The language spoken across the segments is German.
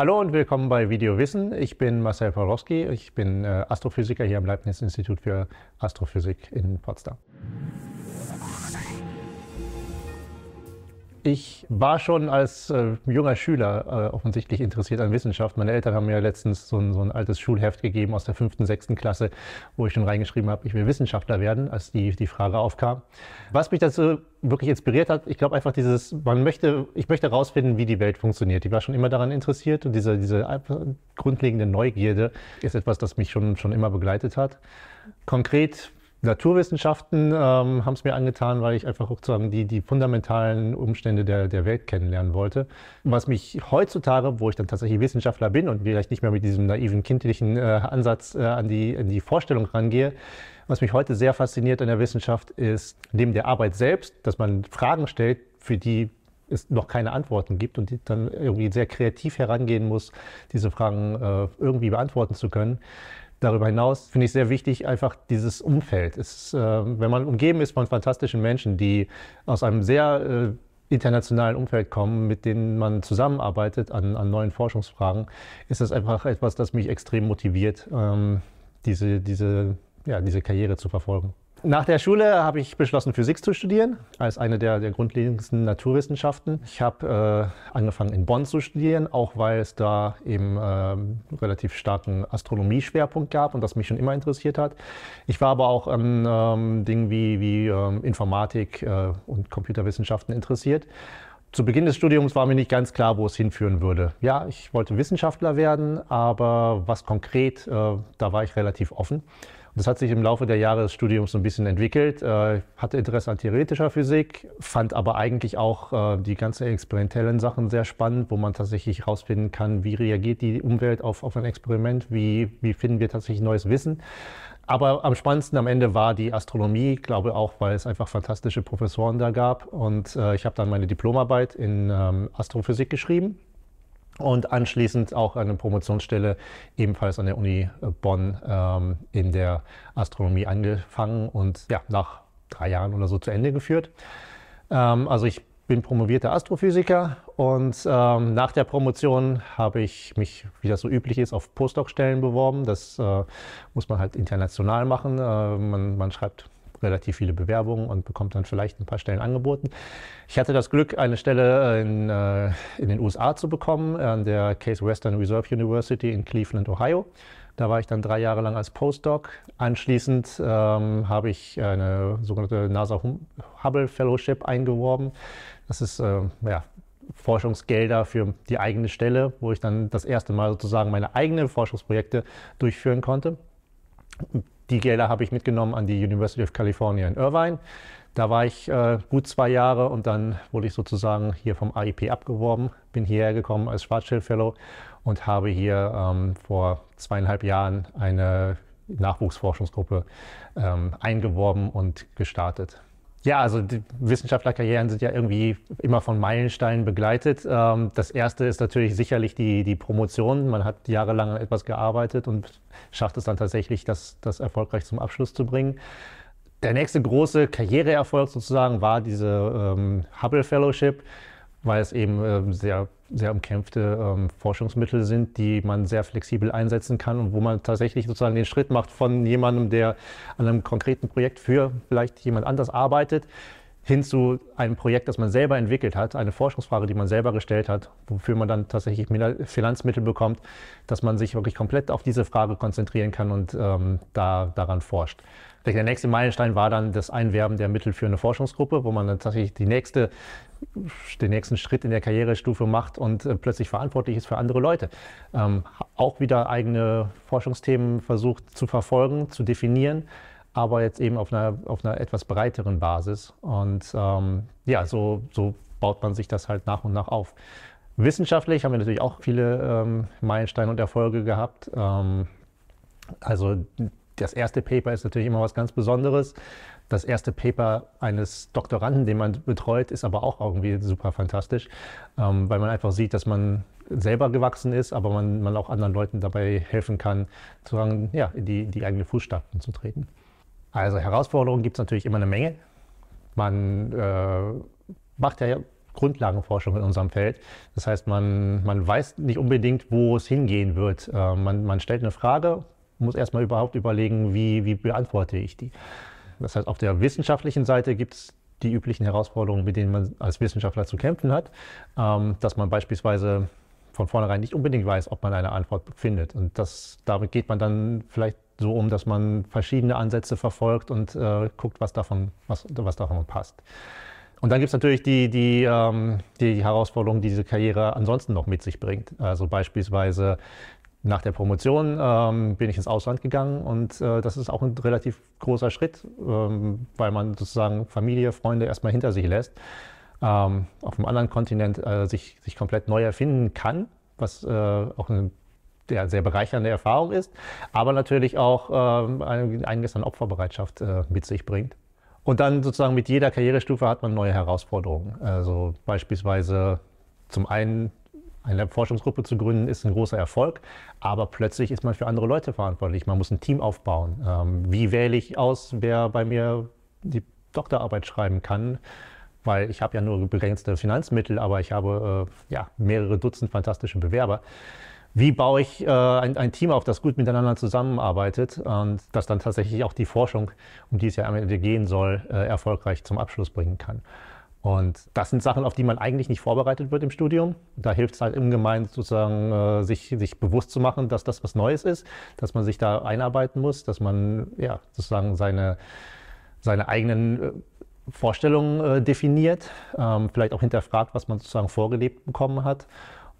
Hallo und willkommen bei Video Wissen. Ich bin Marcel Pawlowski. Ich bin äh, Astrophysiker hier am Leibniz Institut für Astrophysik in Potsdam. ich war schon als äh, junger Schüler äh, offensichtlich interessiert an Wissenschaft. Meine Eltern haben mir letztens so ein, so ein altes Schulheft gegeben aus der fünften, sechsten Klasse, wo ich schon reingeschrieben habe, ich will Wissenschaftler werden, als die, die Frage aufkam. Was mich dazu wirklich inspiriert hat, ich glaube einfach dieses, man möchte, ich möchte herausfinden, wie die Welt funktioniert. Ich war schon immer daran interessiert und diese, diese grundlegende Neugierde ist etwas, das mich schon, schon immer begleitet hat. Konkret Naturwissenschaften ähm, haben es mir angetan, weil ich einfach sozusagen die, die fundamentalen Umstände der, der Welt kennenlernen wollte. Mhm. Was mich heutzutage, wo ich dann tatsächlich Wissenschaftler bin und vielleicht nicht mehr mit diesem naiven kindlichen äh, Ansatz äh, an, die, in die Vorstellung rangehe, was mich heute sehr fasziniert an der Wissenschaft ist, neben der Arbeit selbst, dass man Fragen stellt, für die es noch keine Antworten gibt und die dann irgendwie sehr kreativ herangehen muss, diese Fragen äh, irgendwie beantworten zu können. Darüber hinaus finde ich sehr wichtig einfach dieses Umfeld. Es, äh, wenn man umgeben ist von fantastischen Menschen, die aus einem sehr äh, internationalen Umfeld kommen, mit denen man zusammenarbeitet an, an, neuen Forschungsfragen, ist das einfach etwas, das mich extrem motiviert, ähm, diese, diese, ja, diese Karriere zu verfolgen. Nach der Schule habe ich beschlossen, Physik zu studieren, als eine der, der grundlegendsten Naturwissenschaften. Ich habe äh, angefangen, in Bonn zu studieren, auch weil es da eben äh, relativ starken Astronomie-Schwerpunkt gab und das mich schon immer interessiert hat. Ich war aber auch an ähm, Dingen wie, wie ähm, Informatik äh, und Computerwissenschaften interessiert zu Beginn des Studiums war mir nicht ganz klar, wo es hinführen würde. Ja, ich wollte Wissenschaftler werden, aber was konkret, äh, da war ich relativ offen. Und das hat sich im Laufe der Jahre des Studiums so ein bisschen entwickelt. Äh, hatte Interesse an theoretischer Physik, fand aber eigentlich auch äh, die ganzen experimentellen Sachen sehr spannend, wo man tatsächlich herausfinden kann, wie reagiert die Umwelt auf, auf ein Experiment, wie, wie finden wir tatsächlich neues Wissen. Aber am spannendsten am Ende war die Astronomie, glaube auch, weil es einfach fantastische Professoren da gab. Und äh, ich habe dann meine Diplomarbeit in ähm, Astrophysik geschrieben und anschließend auch eine Promotionsstelle ebenfalls an der Uni äh, Bonn ähm, in der Astronomie angefangen und ja, nach drei Jahren oder so zu Ende geführt. Ähm, also ich bin promovierter Astrophysiker und ähm, nach der Promotion habe ich mich, wie das so üblich ist, auf Postdoc-Stellen beworben. Das äh, muss man halt international machen. Äh, man, man schreibt relativ viele Bewerbungen und bekommt dann vielleicht ein paar Stellen angeboten. Ich hatte das Glück, eine Stelle äh, in, äh, in den USA zu bekommen, an der Case Western Reserve University in Cleveland, Ohio. Da war ich dann drei Jahre lang als Postdoc. Anschließend ähm, habe ich eine sogenannte NASA Hubble Fellowship eingeworben. Das ist äh, ja, Forschungsgelder für die eigene Stelle, wo ich dann das erste Mal sozusagen meine eigenen Forschungsprojekte durchführen konnte. Die Gelder habe ich mitgenommen an die University of California in Irvine. Da war ich äh, gut zwei Jahre und dann wurde ich sozusagen hier vom AIP abgeworben bin hierher gekommen als Schwarzschild Fellow und habe hier ähm, vor zweieinhalb Jahren eine Nachwuchsforschungsgruppe ähm, eingeworben und gestartet. Ja, also die Wissenschaftlerkarrieren sind ja irgendwie immer von Meilensteinen begleitet. Ähm, das erste ist natürlich sicherlich die, die Promotion. Man hat jahrelang an etwas gearbeitet und schafft es dann tatsächlich, das, das erfolgreich zum Abschluss zu bringen. Der nächste große Karriereerfolg sozusagen war diese ähm, Hubble Fellowship weil es eben ähm, sehr, sehr umkämpfte ähm, Forschungsmittel sind, die man sehr flexibel einsetzen kann und wo man tatsächlich sozusagen den Schritt macht von jemandem, der an einem konkreten Projekt für vielleicht jemand anders arbeitet, hin zu einem Projekt, das man selber entwickelt hat, eine Forschungsfrage, die man selber gestellt hat, wofür man dann tatsächlich Finanzmittel bekommt, dass man sich wirklich komplett auf diese Frage konzentrieren kann und ähm, da, daran forscht. Der nächste Meilenstein war dann das Einwerben der Mittel für eine Forschungsgruppe, wo man dann tatsächlich die nächste, den nächsten Schritt in der Karrierestufe macht und äh, plötzlich verantwortlich ist für andere Leute. Ähm, auch wieder eigene Forschungsthemen versucht zu verfolgen, zu definieren aber jetzt eben auf einer, auf einer etwas breiteren Basis. Und ähm, ja, so, so baut man sich das halt nach und nach auf. Wissenschaftlich haben wir natürlich auch viele ähm, Meilensteine und Erfolge gehabt. Ähm, also das erste Paper ist natürlich immer was ganz Besonderes. Das erste Paper eines Doktoranden, den man betreut, ist aber auch irgendwie super fantastisch, ähm, weil man einfach sieht, dass man selber gewachsen ist, aber man, man auch anderen Leuten dabei helfen kann, sozusagen ja, in die, die eigenen Fußstapfen zu treten. Also Herausforderungen gibt es natürlich immer eine Menge. Man äh, macht ja Grundlagenforschung in unserem Feld. Das heißt, man, man weiß nicht unbedingt, wo es hingehen wird. Äh, man, man stellt eine Frage, muss erstmal überhaupt überlegen, wie, wie beantworte ich die. Das heißt, auf der wissenschaftlichen Seite gibt es die üblichen Herausforderungen, mit denen man als Wissenschaftler zu kämpfen hat, ähm, dass man beispielsweise von vornherein nicht unbedingt weiß, ob man eine Antwort findet. Und das, damit geht man dann vielleicht so um, dass man verschiedene Ansätze verfolgt und äh, guckt, was davon, was, was davon passt. Und dann gibt es natürlich die, die, ähm, die Herausforderung, die diese Karriere ansonsten noch mit sich bringt. Also beispielsweise nach der Promotion ähm, bin ich ins Ausland gegangen und äh, das ist auch ein relativ großer Schritt, ähm, weil man sozusagen Familie, Freunde erstmal hinter sich lässt, ähm, auf einem anderen Kontinent äh, sich, sich komplett neu erfinden kann, was äh, auch eine der sehr bereichernde Erfahrung ist, aber natürlich auch ähm, einiges an Opferbereitschaft äh, mit sich bringt. Und dann sozusagen mit jeder Karrierestufe hat man neue Herausforderungen. Also beispielsweise zum einen eine Forschungsgruppe zu gründen, ist ein großer Erfolg, aber plötzlich ist man für andere Leute verantwortlich. Man muss ein Team aufbauen. Ähm, wie wähle ich aus, wer bei mir die Doktorarbeit schreiben kann? Weil ich habe ja nur begrenzte Finanzmittel, aber ich habe äh, ja, mehrere Dutzend fantastische Bewerber wie baue ich äh, ein, ein, Team auf, das gut miteinander zusammenarbeitet und das dann tatsächlich auch die Forschung, um die es ja am Ende gehen soll, äh, erfolgreich zum Abschluss bringen kann. Und das sind Sachen, auf die man eigentlich nicht vorbereitet wird im Studium. Da hilft es halt im Gemeinen sozusagen, äh, sich, sich bewusst zu machen, dass das was Neues ist, dass man sich da einarbeiten muss, dass man ja sozusagen seine, seine eigenen äh, Vorstellungen äh, definiert, ähm, vielleicht auch hinterfragt, was man sozusagen vorgelebt bekommen hat.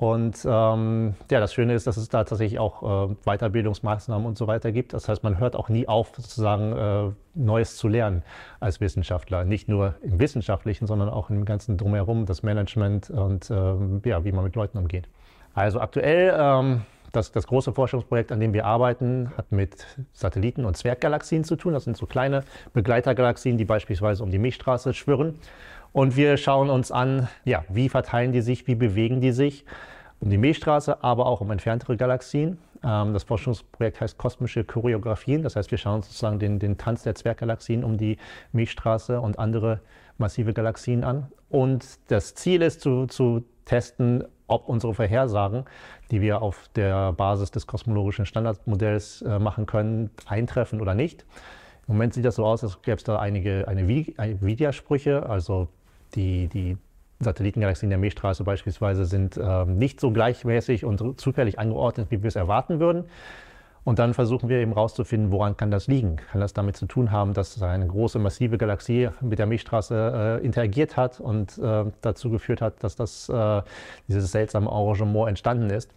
Und ähm, ja, das Schöne ist, dass es da tatsächlich auch äh, Weiterbildungsmaßnahmen und so weiter gibt. Das heißt, man hört auch nie auf, sozusagen äh, Neues zu lernen als Wissenschaftler. Nicht nur im Wissenschaftlichen, sondern auch im ganzen Drumherum, das Management und ähm, ja, wie man mit Leuten umgeht. Also aktuell, ähm, das, das große Forschungsprojekt, an dem wir arbeiten, hat mit Satelliten und Zwerggalaxien zu tun. Das sind so kleine Begleitergalaxien, die beispielsweise um die Milchstraße schwirren. Und wir schauen uns an, ja, wie verteilen die sich, wie bewegen die sich um die Milchstraße, aber auch um entferntere Galaxien. Ähm, das Forschungsprojekt heißt Kosmische Choreografien. Das heißt, wir schauen uns sozusagen den, den Tanz der Zwerggalaxien um die Milchstraße und andere massive Galaxien an. Und das Ziel ist zu, zu testen, ob unsere Vorhersagen, die wir auf der Basis des kosmologischen Standardmodells äh, machen können, eintreffen oder nicht. Im Moment sieht das so aus, als gäbe es da einige eine Widersprüche. Also die, die Satellitengalaxien der Milchstraße beispielsweise sind äh, nicht so gleichmäßig und zufällig angeordnet, wie wir es erwarten würden. Und dann versuchen wir eben herauszufinden, woran kann das liegen? Kann das damit zu tun haben, dass eine große, massive Galaxie mit der Milchstraße äh, interagiert hat und äh, dazu geführt hat, dass das, äh, dieses seltsame Arrangement entstanden ist?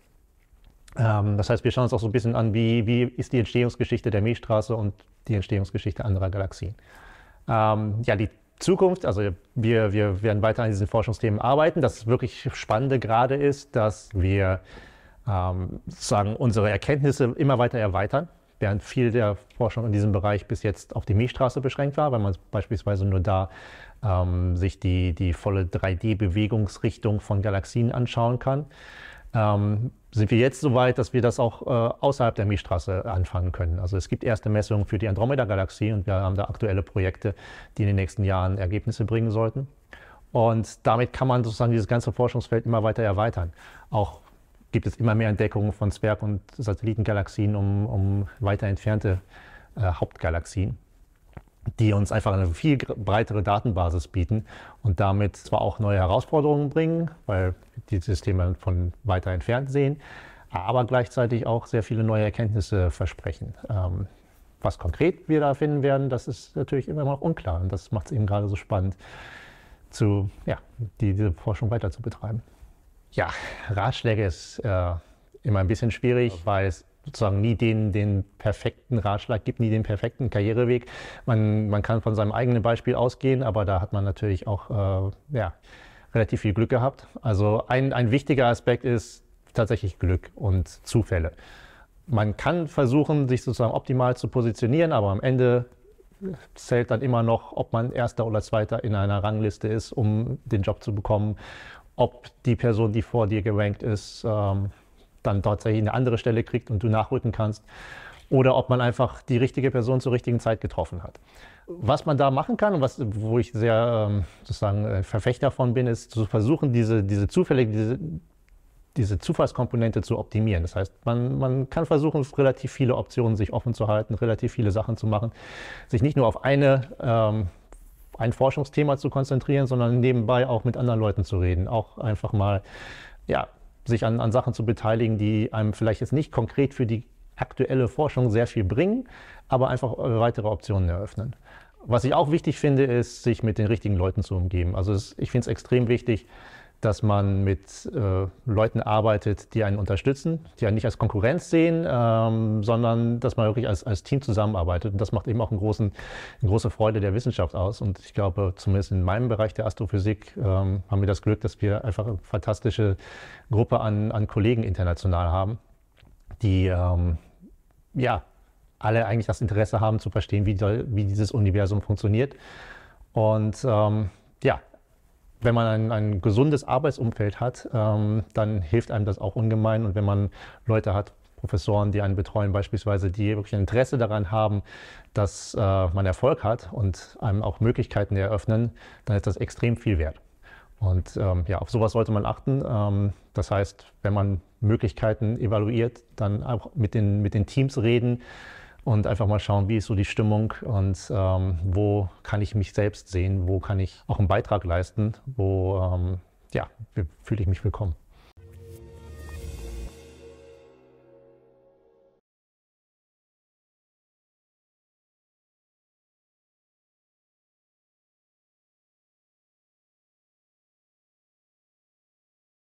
Ähm, das heißt, wir schauen uns auch so ein bisschen an, wie, wie ist die Entstehungsgeschichte der Milchstraße und die Entstehungsgeschichte anderer Galaxien. Ähm, ja, die Zukunft, also wir, wir werden weiter an diesen Forschungsthemen arbeiten. Das wirklich Spannende gerade ist, dass wir ähm, sozusagen unsere Erkenntnisse immer weiter erweitern, während viel der Forschung in diesem Bereich bis jetzt auf die Milchstraße beschränkt war, weil man beispielsweise nur da ähm, sich die, die volle 3D-Bewegungsrichtung von Galaxien anschauen kann. Ähm, sind wir jetzt so weit, dass wir das auch äh, außerhalb der Milchstraße anfangen können. Also es gibt erste Messungen für die Andromeda-Galaxie und wir haben da aktuelle Projekte, die in den nächsten Jahren Ergebnisse bringen sollten. Und damit kann man sozusagen dieses ganze Forschungsfeld immer weiter erweitern. Auch gibt es immer mehr Entdeckungen von Zwerg- und Satellitengalaxien um, um weiter entfernte äh, Hauptgalaxien die uns einfach eine viel breitere Datenbasis bieten und damit zwar auch neue Herausforderungen bringen, weil die Systeme von weiter entfernt sehen, aber gleichzeitig auch sehr viele neue Erkenntnisse versprechen. Ähm, was konkret wir da finden werden, das ist natürlich immer noch unklar und das macht es eben gerade so spannend, zu, ja, die, diese Forschung weiter zu betreiben. Ja, Ratschläge ist äh, immer ein bisschen schwierig, weil es sozusagen nie den, den perfekten Ratschlag gibt, nie den perfekten Karriereweg. Man, man kann von seinem eigenen Beispiel ausgehen, aber da hat man natürlich auch äh, ja, relativ viel Glück gehabt. Also ein, ein wichtiger Aspekt ist tatsächlich Glück und Zufälle. Man kann versuchen, sich sozusagen optimal zu positionieren, aber am Ende zählt dann immer noch, ob man erster oder zweiter in einer Rangliste ist, um den Job zu bekommen, ob die Person, die vor dir gerankt ist, ähm, dann tatsächlich eine andere Stelle kriegt und du nachrücken kannst. Oder ob man einfach die richtige Person zur richtigen Zeit getroffen hat. Was man da machen kann und was, wo ich sehr ähm, sozusagen äh, Verfechter davon bin, ist zu versuchen, diese, diese zufällige, diese, diese Zufallskomponente zu optimieren. Das heißt, man, man kann versuchen, relativ viele Optionen sich offen zu halten, relativ viele Sachen zu machen, sich nicht nur auf eine, ähm, ein Forschungsthema zu konzentrieren, sondern nebenbei auch mit anderen Leuten zu reden, auch einfach mal ja, sich an, an Sachen zu beteiligen, die einem vielleicht jetzt nicht konkret für die aktuelle Forschung sehr viel bringen, aber einfach weitere Optionen eröffnen. Was ich auch wichtig finde, ist, sich mit den richtigen Leuten zu umgeben. Also ich finde es extrem wichtig, dass man mit äh, Leuten arbeitet, die einen unterstützen, die einen nicht als Konkurrenz sehen, ähm, sondern dass man wirklich als, als Team zusammenarbeitet. Und das macht eben auch einen großen, eine große Freude der Wissenschaft aus. Und ich glaube, zumindest in meinem Bereich der Astrophysik ähm, haben wir das Glück, dass wir einfach eine fantastische Gruppe an, an Kollegen international haben, die ähm, ja alle eigentlich das Interesse haben zu verstehen, wie, wie dieses Universum funktioniert. Und ähm, ja, wenn man ein, ein gesundes Arbeitsumfeld hat, ähm, dann hilft einem das auch ungemein. Und wenn man Leute hat, Professoren, die einen betreuen beispielsweise, die wirklich Interesse daran haben, dass äh, man Erfolg hat und einem auch Möglichkeiten eröffnen, dann ist das extrem viel wert. Und ähm, ja, auf sowas sollte man achten. Ähm, das heißt, wenn man Möglichkeiten evaluiert, dann auch mit den, mit den Teams reden, und einfach mal schauen, wie ist so die Stimmung und ähm, wo kann ich mich selbst sehen, wo kann ich auch einen Beitrag leisten, wo ähm, ja, fühle ich mich willkommen.